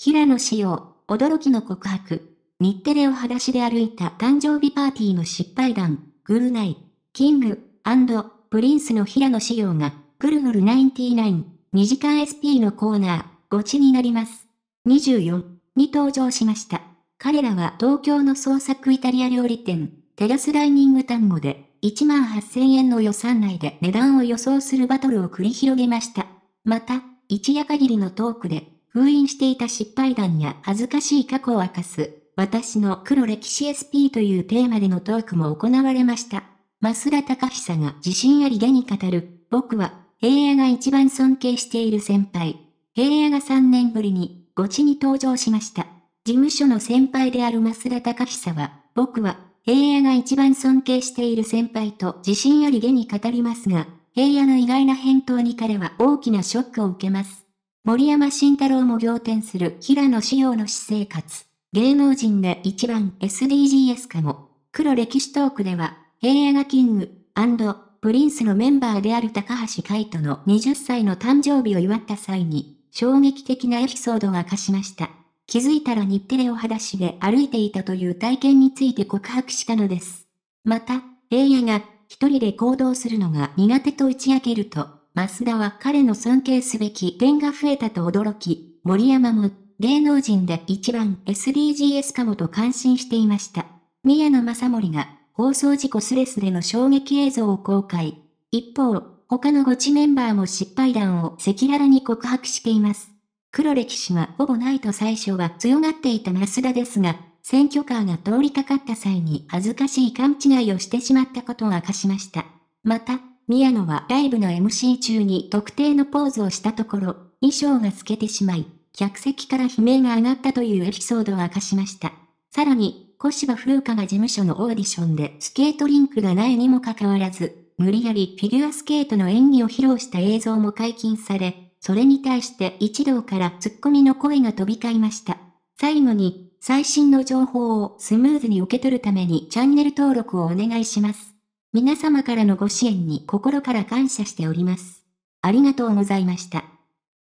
平野紫耀、驚きの告白。日テレを裸足で歩いた誕生日パーティーの失敗談、グルナイ、キング、プリンスの平野紫耀が、ぐるぐる99、2時間 SP のコーナー、ごちになります。24、に登場しました。彼らは東京の創作イタリア料理店、テラスダイニング単語で、1万8000円の予算内で値段を予想するバトルを繰り広げました。また、一夜限りのトークで、封印していた失敗談や恥ずかしい過去を明かす、私の黒歴史 SP というテーマでのトークも行われました。増田隆久が自信ありげに語る、僕は、平野が一番尊敬している先輩。平野が3年ぶりに、ごちに登場しました。事務所の先輩である増田隆久は、僕は、平野が一番尊敬している先輩と自信ありげに語りますが、平野の意外な返答に彼は大きなショックを受けます。森山慎太郎も仰天する平野紫耀の私生活。芸能人で一番 SDGs かも。黒歴史トークでは、平野がキングプリンスのメンバーである高橋海人の20歳の誕生日を祝った際に、衝撃的なエピソードが明かしました。気づいたら日テレを裸足で歩いていたという体験について告白したのです。また、平野が一人で行動するのが苦手と打ち明けると、増田は彼の尊敬すべき点が増えたと驚き、森山も芸能人で一番 SDGs かもと感心していました。宮野正森が放送事故スレスレの衝撃映像を公開。一方、他のゴチメンバーも失敗談を赤裸々に告白しています。黒歴史はほぼないと最初は強がっていた増田ですが、選挙カーが通りかかった際に恥ずかしい勘違いをしてしまったことを明かしました。また、宮野はライブの MC 中に特定のポーズをしたところ、衣装が透けてしまい、客席から悲鳴が上がったというエピソードを明かしました。さらに、小芝風花が事務所のオーディションでスケートリンクがないにもかかわらず、無理やりフィギュアスケートの演技を披露した映像も解禁され、それに対して一同からツッコミの声が飛び交いました。最後に、最新の情報をスムーズに受け取るためにチャンネル登録をお願いします。皆様からのご支援に心から感謝しております。ありがとうございました。